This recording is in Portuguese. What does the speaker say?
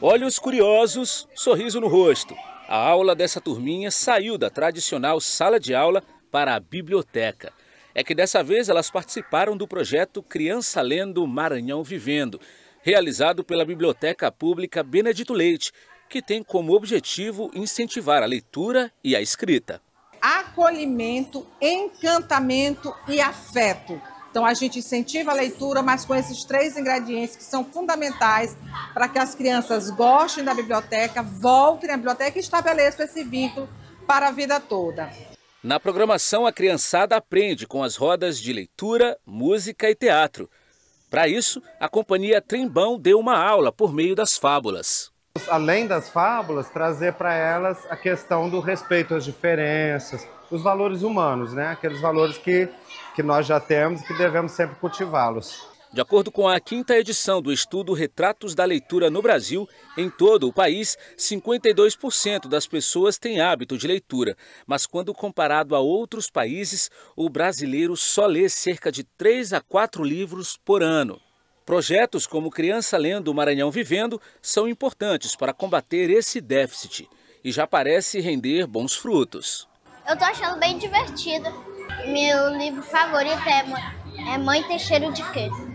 Olhos curiosos, sorriso no rosto. A aula dessa turminha saiu da tradicional sala de aula para a biblioteca. É que dessa vez elas participaram do projeto Criança Lendo Maranhão Vivendo, realizado pela Biblioteca Pública Benedito Leite, que tem como objetivo incentivar a leitura e a escrita. Acolhimento, encantamento e afeto então a gente incentiva a leitura, mas com esses três ingredientes que são fundamentais para que as crianças gostem da biblioteca, voltem à biblioteca e estabeleçam esse vínculo para a vida toda. Na programação, a criançada aprende com as rodas de leitura, música e teatro. Para isso, a companhia Trembão deu uma aula por meio das fábulas além das fábulas, trazer para elas a questão do respeito às diferenças, os valores humanos, né? aqueles valores que, que nós já temos e que devemos sempre cultivá-los. De acordo com a quinta edição do estudo Retratos da Leitura no Brasil, em todo o país, 52% das pessoas têm hábito de leitura. Mas quando comparado a outros países, o brasileiro só lê cerca de 3 a 4 livros por ano. Projetos como Criança Lendo Maranhão Vivendo são importantes para combater esse déficit e já parece render bons frutos. Eu estou achando bem divertido. Meu livro favorito é, é Mãe Tem Cheiro de Queijo.